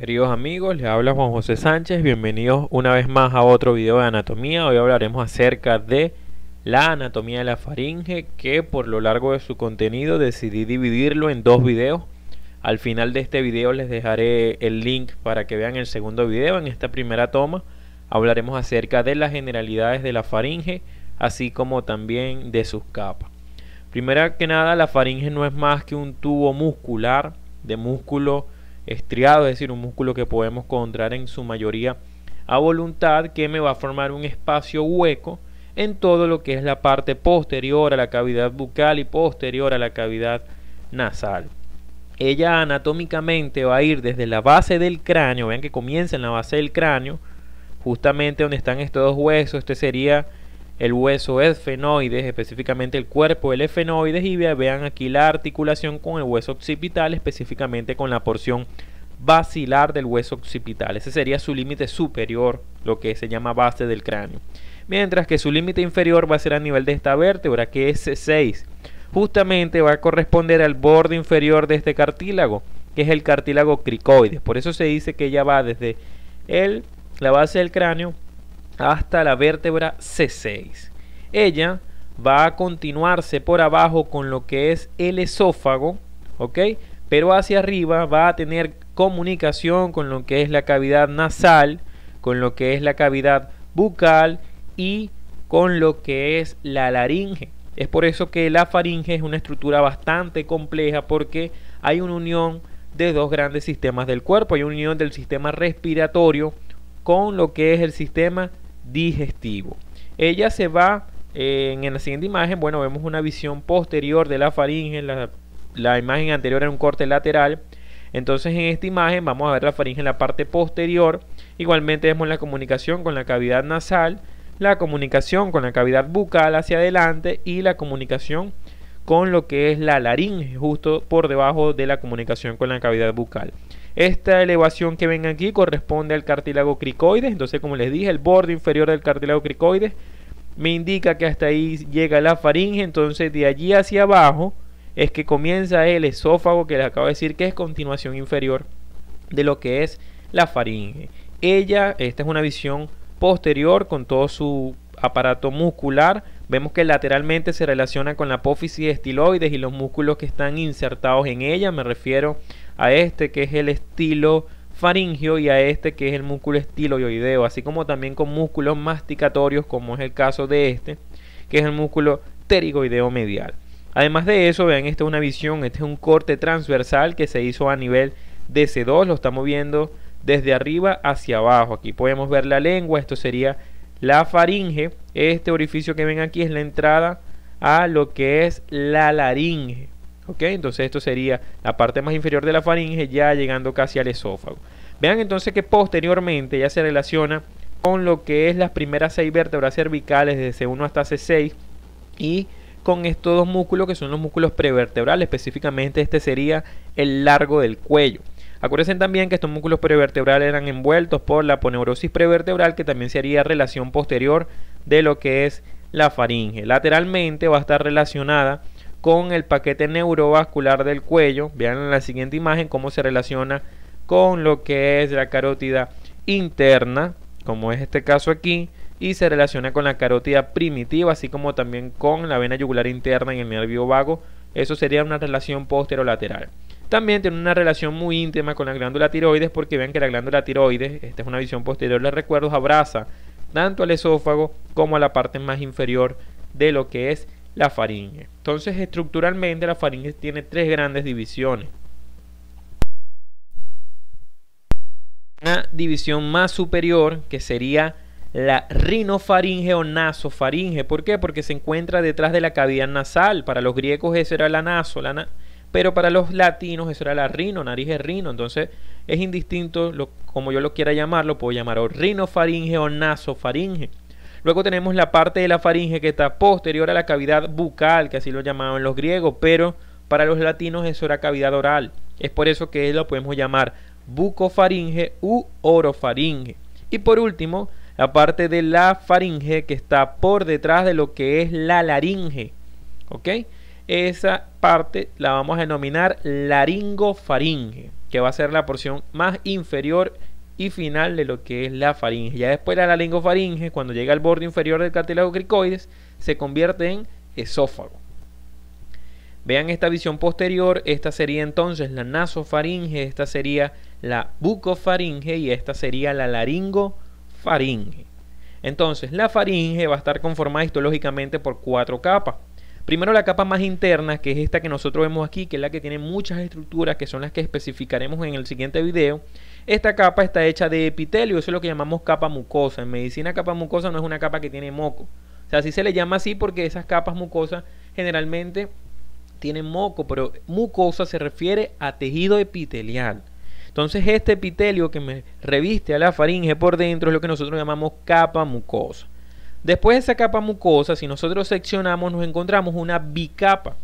Queridos amigos, les habla Juan José Sánchez, bienvenidos una vez más a otro video de anatomía. Hoy hablaremos acerca de la anatomía de la faringe, que por lo largo de su contenido decidí dividirlo en dos videos. Al final de este video les dejaré el link para que vean el segundo video. En esta primera toma hablaremos acerca de las generalidades de la faringe, así como también de sus capas. Primera que nada, la faringe no es más que un tubo muscular de músculo estriado, es decir, un músculo que podemos encontrar en su mayoría a voluntad que me va a formar un espacio hueco en todo lo que es la parte posterior a la cavidad bucal y posterior a la cavidad nasal. Ella anatómicamente va a ir desde la base del cráneo, vean que comienza en la base del cráneo, justamente donde están estos dos huesos, este sería el hueso esfenoides, específicamente el cuerpo del esfenoides, y vean aquí la articulación con el hueso occipital, específicamente con la porción basilar del hueso occipital. Ese sería su límite superior, lo que se llama base del cráneo. Mientras que su límite inferior va a ser a nivel de esta vértebra, que es c 6. Justamente va a corresponder al borde inferior de este cartílago, que es el cartílago cricoides. Por eso se dice que ella va desde el, la base del cráneo hasta la vértebra C6. Ella va a continuarse por abajo con lo que es el esófago, ¿ok? Pero hacia arriba va a tener comunicación con lo que es la cavidad nasal, con lo que es la cavidad bucal y con lo que es la laringe. Es por eso que la faringe es una estructura bastante compleja porque hay una unión de dos grandes sistemas del cuerpo, hay una unión del sistema respiratorio con lo que es el sistema digestivo. Ella se va eh, en la siguiente imagen, bueno, vemos una visión posterior de la faringe, la imagen anterior era un corte lateral. Entonces en esta imagen vamos a ver la faringe en la parte posterior. Igualmente vemos la comunicación con la cavidad nasal, la comunicación con la cavidad bucal hacia adelante y la comunicación con lo que es la laringe justo por debajo de la comunicación con la cavidad bucal. Esta elevación que ven aquí corresponde al cartílago cricoides, entonces como les dije, el borde inferior del cartílago cricoides me indica que hasta ahí llega la faringe, entonces de allí hacia abajo es que comienza el esófago que les acabo de decir que es continuación inferior de lo que es la faringe. Ella, esta es una visión posterior con todo su aparato muscular. Vemos que lateralmente se relaciona con la apófisis estiloides y los músculos que están insertados en ella. Me refiero a este que es el estilo faringio y a este que es el músculo estiloideo, así como también con músculos masticatorios como es el caso de este, que es el músculo pterigoideo medial. Además de eso, vean, esta es una visión, este es un corte transversal que se hizo a nivel de C2, lo estamos viendo desde arriba hacia abajo. Aquí podemos ver la lengua, esto sería la faringe. Este orificio que ven aquí es la entrada a lo que es la laringe. Entonces esto sería la parte más inferior de la faringe ya llegando casi al esófago. Vean entonces que posteriormente ya se relaciona con lo que es las primeras seis vértebras cervicales desde C1 hasta C6 y con estos dos músculos que son los músculos prevertebrales, específicamente este sería el largo del cuello. Acuérdense también que estos músculos prevertebrales eran envueltos por la poneurosis prevertebral que también sería relación posterior de lo que es la faringe. Lateralmente va a estar relacionada con el paquete neurovascular del cuello. Vean en la siguiente imagen cómo se relaciona con lo que es la carótida interna, como es este caso aquí, y se relaciona con la carótida primitiva, así como también con la vena yugular interna y el nervio vago. Eso sería una relación posterolateral. También tiene una relación muy íntima con la glándula tiroides, porque vean que la glándula tiroides, esta es una visión posterior, les recuerdo, abraza tanto al esófago como a la parte más inferior de lo que es la faringe. Entonces, estructuralmente la faringe tiene tres grandes divisiones. Una división más superior que sería la rinofaringe o nasofaringe. ¿Por qué? Porque se encuentra detrás de la cavidad nasal. Para los griegos eso era la naso, pero para los latinos eso era la rino, nariz es rino. Entonces es indistinto como yo lo quiera llamarlo. puedo llamar o rinofaringe o nasofaringe. Luego tenemos la parte de la faringe que está posterior a la cavidad bucal, que así lo llamaban los griegos, pero para los latinos eso era cavidad oral. Es por eso que lo podemos llamar bucofaringe u orofaringe. Y por último, la parte de la faringe que está por detrás de lo que es la laringe. ¿Ok? Esa parte la vamos a denominar laringofaringe, que va a ser la porción más inferior y final de lo que es la faringe. Ya después la laringofaringe, cuando llega al borde inferior del cartílago cricoides, se convierte en esófago. Vean esta visión posterior, esta sería entonces la nasofaringe, esta sería la bucofaringe y esta sería la laringofaringe. Entonces, la faringe va a estar conformada histológicamente por cuatro capas. Primero la capa más interna, que es esta que nosotros vemos aquí, que es la que tiene muchas estructuras, que son las que especificaremos en el siguiente video. Esta capa está hecha de epitelio, eso es lo que llamamos capa mucosa. En medicina capa mucosa no es una capa que tiene moco. O sea, así se le llama así porque esas capas mucosas generalmente tienen moco, pero mucosa se refiere a tejido epitelial. Entonces este epitelio que me reviste a la faringe por dentro es lo que nosotros llamamos capa mucosa. Después de esa capa mucosa, si nosotros seccionamos, nos encontramos una bicapa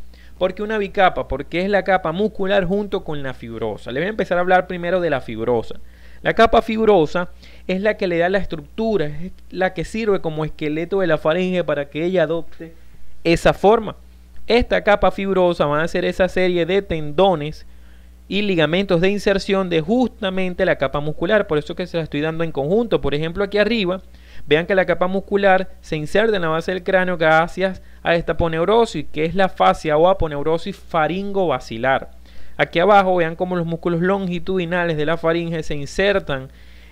qué una bicapa, porque es la capa muscular junto con la fibrosa. Le voy a empezar a hablar primero de la fibrosa. La capa fibrosa es la que le da la estructura, es la que sirve como esqueleto de la faringe para que ella adopte esa forma. Esta capa fibrosa va a ser esa serie de tendones y ligamentos de inserción de justamente la capa muscular, por eso que se la estoy dando en conjunto. Por ejemplo, aquí arriba Vean que la capa muscular se inserta en la base del cráneo gracias a esta poneurosis, que es la fascia o aponeurosis faringobacilar. Aquí abajo vean cómo los músculos longitudinales de la faringe se insertan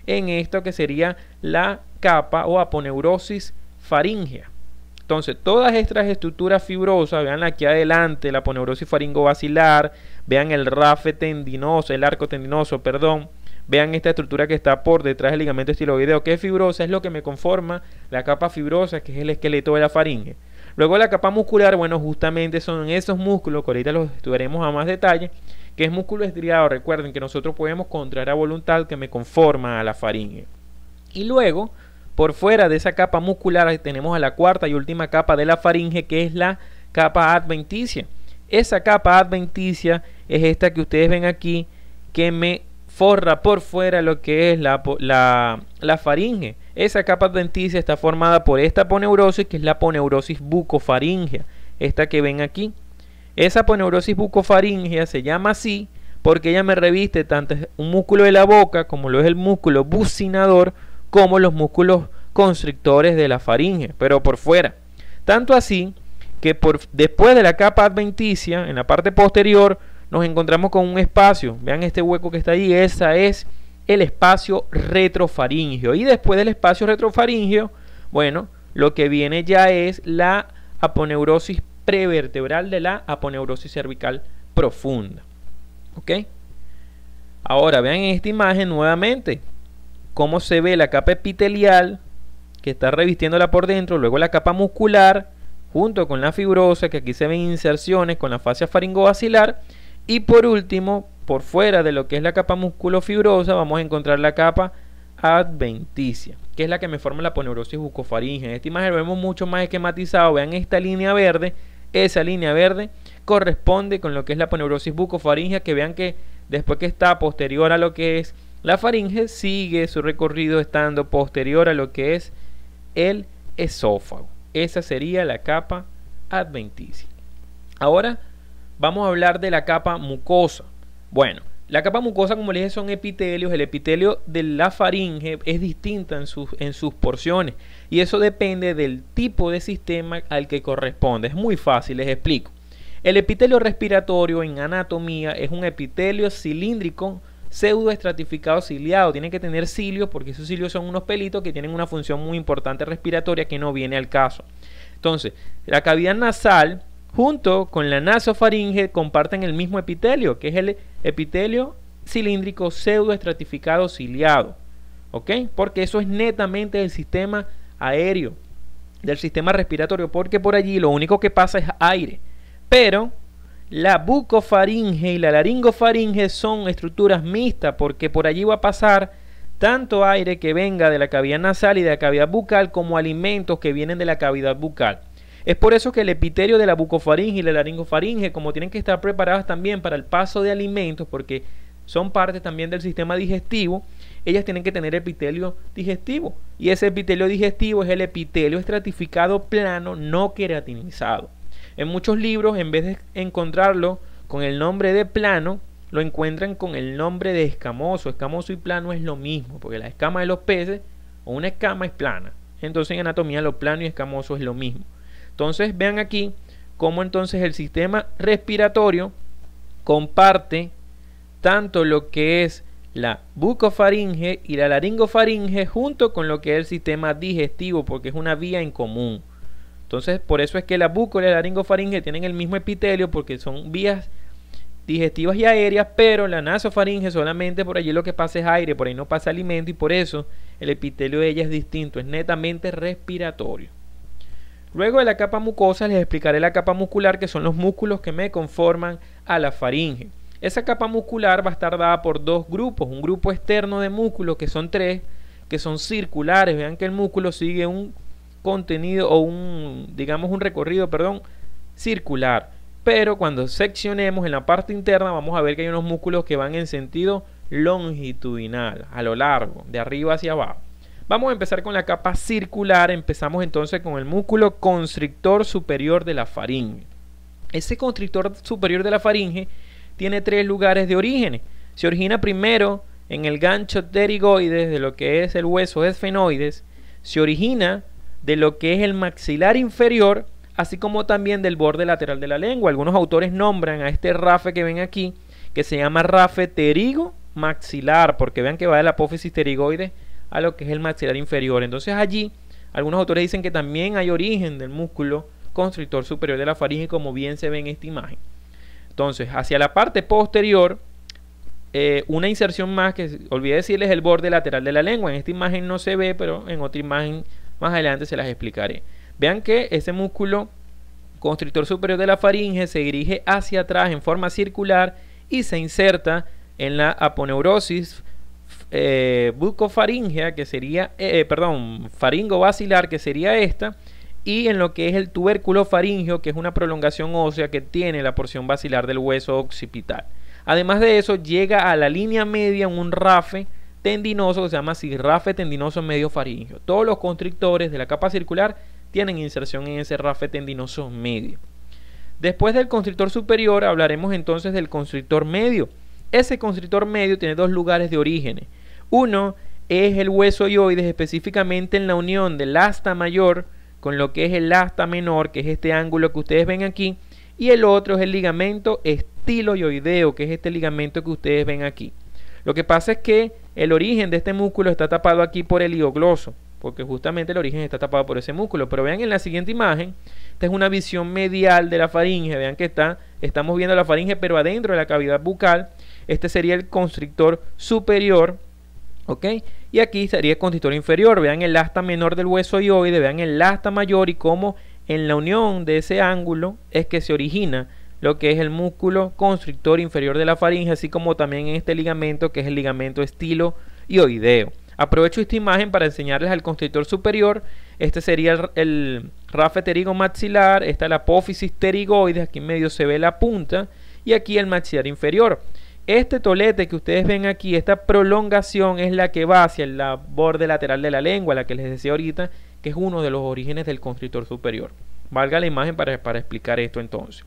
en esto que sería la capa o aponeurosis faringea. Entonces, todas estas estructuras fibrosas, vean aquí adelante, la poneurosis faringobacilar, vean el rafe tendinoso, el arco tendinoso, perdón, Vean esta estructura que está por detrás del ligamento estiloideo, que es fibrosa, es lo que me conforma la capa fibrosa, que es el esqueleto de la faringe. Luego la capa muscular, bueno, justamente son esos músculos, que ahorita los estudiaremos a más detalle, que es músculo estriado, recuerden que nosotros podemos contraer a voluntad que me conforma a la faringe. Y luego, por fuera de esa capa muscular tenemos a la cuarta y última capa de la faringe, que es la capa adventicia. Esa capa adventicia es esta que ustedes ven aquí, que me forra por fuera lo que es la, la, faringe. Esa capa adventicia está formada por esta poneurosis, que es la poneurosis bucofaringea, esta que ven aquí. Esa poneurosis bucofaringea se llama así porque ella me reviste tanto un músculo de la boca, como lo es el músculo bucinador, como los músculos constrictores de la faringe, pero por fuera. Tanto así que por, después de la capa adventicia, en la parte posterior, nos encontramos con un espacio. Vean este hueco que está ahí, esa es el espacio retrofaringio. Y después del espacio retrofaringio, bueno, lo que viene ya es la aponeurosis prevertebral de la aponeurosis cervical profunda. ¿Ok? Ahora vean en esta imagen nuevamente cómo se ve la capa epitelial que está revistiéndola por dentro, luego la capa muscular junto con la fibrosa, que aquí se ven inserciones con la fascia faringovacilar y por último, por fuera de lo que es la capa musculofibrosa, vamos a encontrar la capa adventicia, que es la que me forma la poneurosis bucofaringe. En esta imagen lo vemos mucho más esquematizado. Vean esta línea verde. Esa línea verde corresponde con lo que es la poneurosis bucofaringea, que vean que después que está posterior a lo que es la faringe, sigue su recorrido estando posterior a lo que es el esófago. Esa sería la capa adventicia. Ahora vamos a hablar de la capa mucosa. Bueno, la capa mucosa, como les dije, son epitelios. El epitelio de la faringe es distinta en sus, en sus porciones. Y eso depende del tipo de sistema al que corresponde. Es muy fácil, les explico. El epitelio respiratorio en anatomía es un epitelio cilíndrico pseudoestratificado ciliado. Tiene que tener cilios porque esos cilios son unos pelitos que tienen una función muy importante respiratoria que no viene al caso. Entonces, la cavidad nasal junto con la nasofaringe comparten el mismo epitelio, que es el epitelio cilíndrico pseudoestratificado ciliado. ¿Ok? Porque eso es netamente del sistema aéreo, del sistema respiratorio, porque por allí lo único que pasa es aire. Pero la bucofaringe y la laringofaringe son estructuras mixtas, porque por allí va a pasar tanto aire que venga de la cavidad nasal y de la cavidad bucal como alimentos que vienen de la cavidad bucal. Es por eso que el epitelio de la bucofaringe y la laringofaringe, como tienen que estar preparadas también para el paso de alimentos, porque son parte también del sistema digestivo, ellas tienen que tener epitelio digestivo. Y ese epitelio digestivo es el epitelio estratificado plano no queratinizado. En muchos libros, en vez de encontrarlo con el nombre de plano, lo encuentran con el nombre de escamoso. Escamoso y plano es lo mismo, porque la escama de los peces o una escama es plana. Entonces en anatomía lo plano y escamoso es lo mismo. Entonces vean aquí cómo entonces el sistema respiratorio comparte tanto lo que es la bucofaringe y la laringofaringe junto con lo que es el sistema digestivo porque es una vía en común. Entonces, por eso es que la buco y la laringofaringe tienen el mismo epitelio porque son vías digestivas y aéreas, pero la nasofaringe solamente por allí lo que pasa es aire, por ahí no pasa alimento y por eso el epitelio de ella es distinto, es netamente respiratorio. Luego de la capa mucosa les explicaré la capa muscular que son los músculos que me conforman a la faringe. Esa capa muscular va a estar dada por dos grupos, un grupo externo de músculos que son tres, que son circulares, vean que el músculo sigue un contenido o un, digamos, un recorrido, perdón, circular. Pero cuando seccionemos en la parte interna vamos a ver que hay unos músculos que van en sentido longitudinal, a lo largo, de arriba hacia abajo. Vamos a empezar con la capa circular. Empezamos entonces con el músculo constrictor superior de la faringe. Ese constrictor superior de la faringe tiene tres lugares de origen. Se origina primero en el gancho pterigoides de lo que es el hueso esfenoides. Se origina de lo que es el maxilar inferior, así como también del borde lateral de la lengua. Algunos autores nombran a este rafe que ven aquí, que se llama rafe pterigo maxilar, porque vean que va de la apófisis pterigoides a lo que es el maxilar inferior. Entonces allí algunos autores dicen que también hay origen del músculo constrictor superior de la faringe, como bien se ve en esta imagen. Entonces, hacia la parte posterior, eh, una inserción más que olvidé decirles el borde lateral de la lengua. En esta imagen no se ve, pero en otra imagen más adelante se las explicaré. Vean que ese músculo constrictor superior de la faringe se dirige hacia atrás en forma circular y se inserta en la aponeurosis eh, bucofaringea, que sería, eh, eh, perdón, faringo vacilar que sería esta, y en lo que es el tubérculo faringeo, que es una prolongación ósea que tiene la porción vacilar del hueso occipital. Además de eso, llega a la línea media un rafe tendinoso que se llama rafe tendinoso medio faringeo. Todos los constrictores de la capa circular tienen inserción en ese rafe tendinoso medio. Después del constrictor superior hablaremos entonces del constrictor medio, ese constrictor medio tiene dos lugares de origen. Uno es el hueso yoides específicamente en la unión del asta mayor con lo que es el asta menor, que es este ángulo que ustedes ven aquí, y el otro es el ligamento estilo yoideo, que es este ligamento que ustedes ven aquí. Lo que pasa es que el origen de este músculo está tapado aquí por el iogloso, porque justamente el origen está tapado por ese músculo. Pero vean en la siguiente imagen, esta es una visión medial de la faringe, vean que está, estamos viendo la faringe, pero adentro de la cavidad bucal, este sería el constrictor superior, ¿ok? Y aquí sería el constrictor inferior. Vean el asta menor del hueso hioide, vean el asta mayor y cómo en la unión de ese ángulo es que se origina lo que es el músculo constrictor inferior de la faringe, así como también en este ligamento que es el ligamento estilo yoideo. Aprovecho esta imagen para enseñarles al constrictor superior. Este sería el, rafe pterigo maxilar, esta es la apófisis pterigoide, aquí en medio se ve la punta, y aquí el maxilar inferior. Este tolete que ustedes ven aquí, esta prolongación es la que va hacia el borde lateral de la lengua, la que les decía ahorita, que es uno de los orígenes del constrictor superior. Valga la imagen para, explicar esto entonces.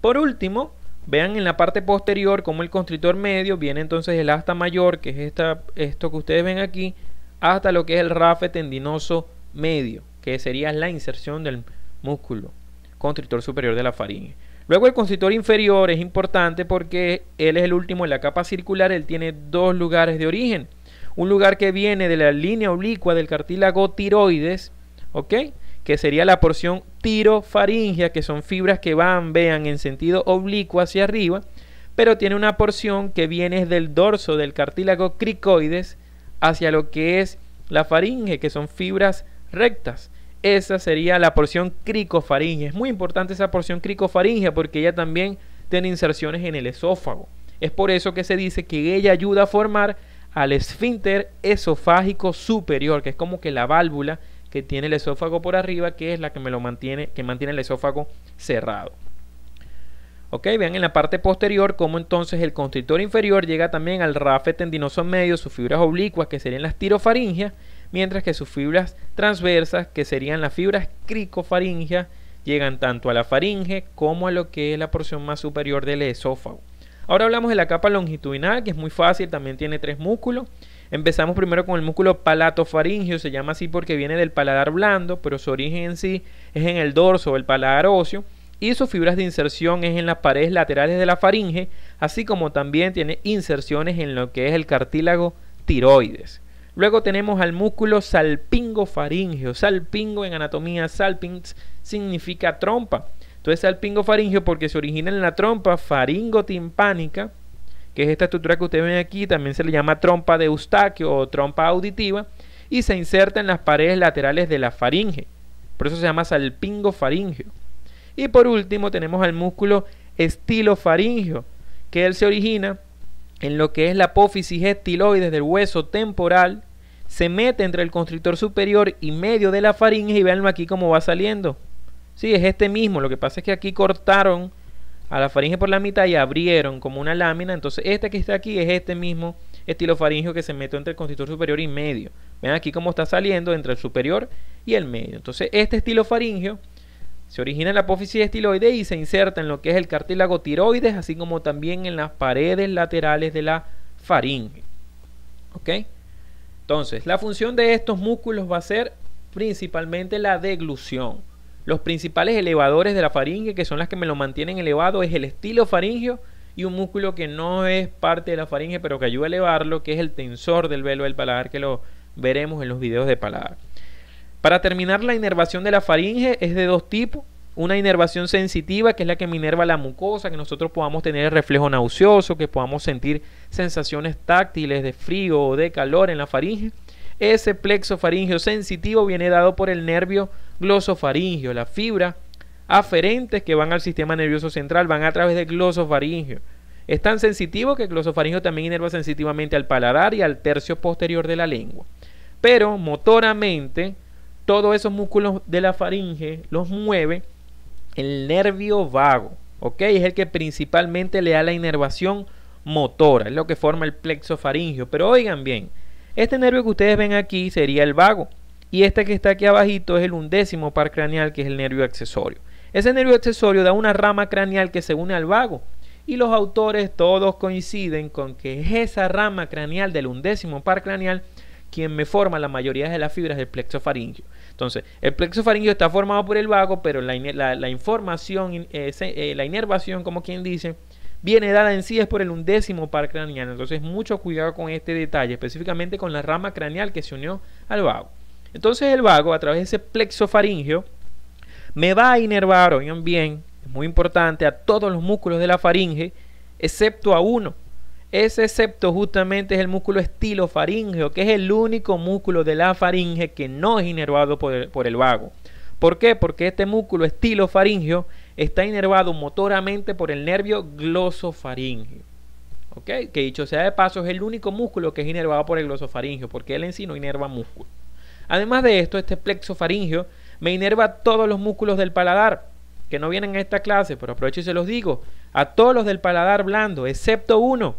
Por último, vean en la parte posterior como el constrictor medio viene entonces el asta mayor, que es esto que ustedes ven aquí, hasta lo que es el rafe tendinoso medio, que sería la inserción del músculo constrictor superior de la faringe. Luego el consultor inferior es importante porque él es el último en la capa circular, él tiene dos lugares de origen. Un lugar que viene de la línea oblicua del cartílago tiroides, ¿ok? Que sería la porción tirofaringia, que son fibras que van, vean, en sentido oblicuo hacia arriba, pero tiene una porción que viene del dorso del cartílago cricoides hacia lo que es la faringe, que son fibras rectas esa sería la porción cricofaringe. Es muy importante esa porción cricofaringe porque ella también tiene inserciones en el esófago. Es por eso que se dice que ella ayuda a formar al esfínter esofágico superior, que es como que la válvula que tiene el esófago por arriba, que es la que me lo mantiene, que mantiene el esófago cerrado. Ok, vean en la parte posterior cómo entonces el constrictor inferior llega también al rafe tendinoso medio, sus fibras oblicuas, que serían las tirofaringias, mientras que sus fibras transversas, que serían las fibras cricofaringeas, llegan tanto a la faringe como a lo que es la porción más superior del esófago. Ahora hablamos de la capa longitudinal, que es muy fácil, también tiene tres músculos. Empezamos primero con el músculo palatofaringio se llama así porque viene del paladar blando, pero su origen en sí es en el dorso el paladar óseo. Y sus fibras de inserción es en las paredes laterales de la faringe, así como también tiene inserciones en lo que es el cartílago tiroides. Luego tenemos al músculo salpingofaringeo. Salpingo en anatomía, salping significa trompa. Entonces salpingofaringeo porque se origina en la trompa faringotimpánica, que es esta estructura que ustedes ven aquí, también se le llama trompa de eustaquio o trompa auditiva, y se inserta en las paredes laterales de la faringe. Por eso se llama salpingofaringeo. Y por último tenemos al músculo estilofaringeo, que él se origina en lo que es la apófisis estiloides del hueso temporal, se mete entre el constrictor superior y medio de la faringe y vean aquí cómo va saliendo. Sí, es este mismo, lo que pasa es que aquí cortaron a la faringe por la mitad y abrieron como una lámina, entonces este que está aquí es este mismo faringeo que se mete entre el constrictor superior y medio. Vean aquí cómo está saliendo entre el superior y el medio. Entonces este estilo se origina en la apófisis estiloide y se inserta en lo que es el cartílago tiroides, así como también en las paredes laterales de la faringe. Entonces, la función de estos músculos va a ser principalmente la deglución. Los principales elevadores de la faringe, que son las que me lo mantienen elevado, es el estilo y un músculo que no es parte de la faringe, pero que ayuda a elevarlo, que es el tensor del velo del paladar, que lo veremos en los videos de paladar. Para terminar, la inervación de la faringe es de dos tipos. Una inervación sensitiva, que es la que minerva inerva la mucosa, que nosotros podamos tener el reflejo nauseoso, que podamos sentir sensaciones táctiles de frío o de calor en la faringe. Ese plexo faringeo sensitivo viene dado por el nervio glosofaringio, la fibra aferentes que van al sistema nervioso central van a través del glosofaringio. Es tan sensitivo que el glosofaringio también inerva sensitivamente al paladar y al tercio posterior de la lengua. Pero motoramente todos esos músculos de la faringe los mueve el nervio vago, ¿ok? Es el que principalmente le da la inervación motora, es lo que forma el plexo faringeo. Pero oigan bien, este nervio que ustedes ven aquí sería el vago y este que está aquí abajito es el undécimo par craneal, que es el nervio accesorio. Ese nervio accesorio da una rama craneal que se une al vago y los autores todos coinciden con que esa rama craneal del undécimo par craneal quien me forma la mayoría de las fibras del plexo faríngeo. Entonces, el plexo faríngeo está formado por el vago, pero la, información, eh, la inervación, como quien dice, viene dada en sí es por el undécimo par craneal. Entonces, mucho cuidado con este detalle, específicamente con la rama craneal que se unió al vago. Entonces, el vago, a través de ese plexo faríngeo, me va a inervar, oigan bien, es muy importante, a todos los músculos de la faringe, excepto a uno, ese excepto justamente es el músculo estilofaringeo, que es el único músculo de la faringe que no es inervado por el, vago. ¿Por qué? Porque este músculo estilofaringeo está inervado motoramente por el nervio glosofaríngeo. ¿Ok? Que dicho sea de paso, es el único músculo que es inervado por el glosofaríngeo, porque él en sí no inerva músculo. Además de esto, este plexo me inerva todos los músculos del paladar, que no vienen a esta clase, pero aprovecho y se los digo, a todos los del paladar blando, excepto uno,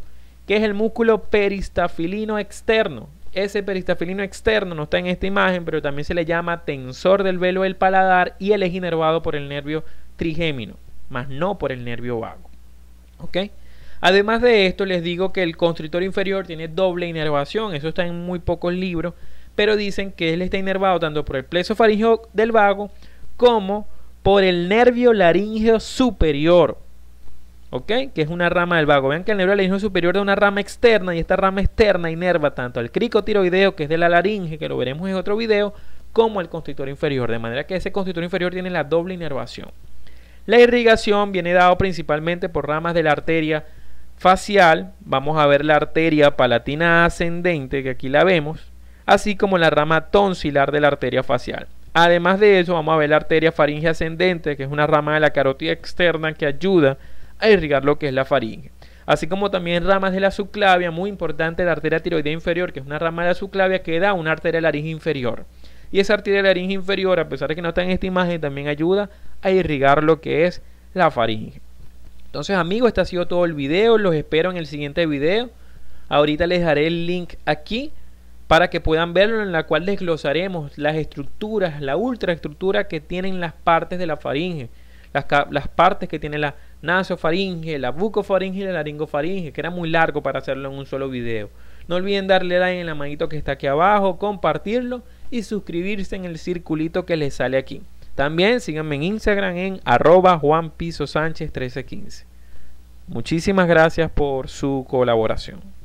que es el músculo peristafilino externo. Ese peristafilino externo no está en esta imagen, pero también se le llama tensor del velo del paladar y él es inervado por el nervio trigémino, más no por el nervio vago. ¿Ok? Además de esto, les digo que el constrictor inferior tiene doble inervación, eso está en muy pocos libros, pero dicen que él está inervado tanto por el pleso faringeo del vago como por el nervio laríngeo superior, que es una rama del vago. Vean que el nervio neurolegismo superior de una rama externa y esta rama externa inerva tanto al cricotiroideo, que es de la laringe, que lo veremos en otro video, como al constitutor inferior, de manera que ese constitutor inferior tiene la doble inervación. La irrigación viene dado principalmente por ramas de la arteria facial, vamos a ver la arteria palatina ascendente, que aquí la vemos, así como la rama tonsilar de la arteria facial. Además de eso, vamos a ver la arteria faringe ascendente, que es una rama de la carótida externa que ayuda a irrigar lo que es la faringe. Así como también ramas de la subclavia, muy importante la arteria tiroidea inferior, que es una rama de la subclavia que da una arteria laringe inferior. Y esa arteria laringe inferior, a pesar de que no está en esta imagen, también ayuda a irrigar lo que es la faringe. Entonces amigos, este ha sido todo el video, los espero en el siguiente video. Ahorita les daré el link aquí para que puedan verlo en la cual desglosaremos las estructuras, la ultraestructura que tienen las partes de la faringe, las, las partes que tiene la nasofaringe, la bucofaringe y la faringe, que era muy largo para hacerlo en un solo video. No olviden darle like en la manito que está aquí abajo, compartirlo y suscribirse en el circulito que les sale aquí. También síganme en Instagram en arroba juanpisosánchez1315. Muchísimas gracias por su colaboración.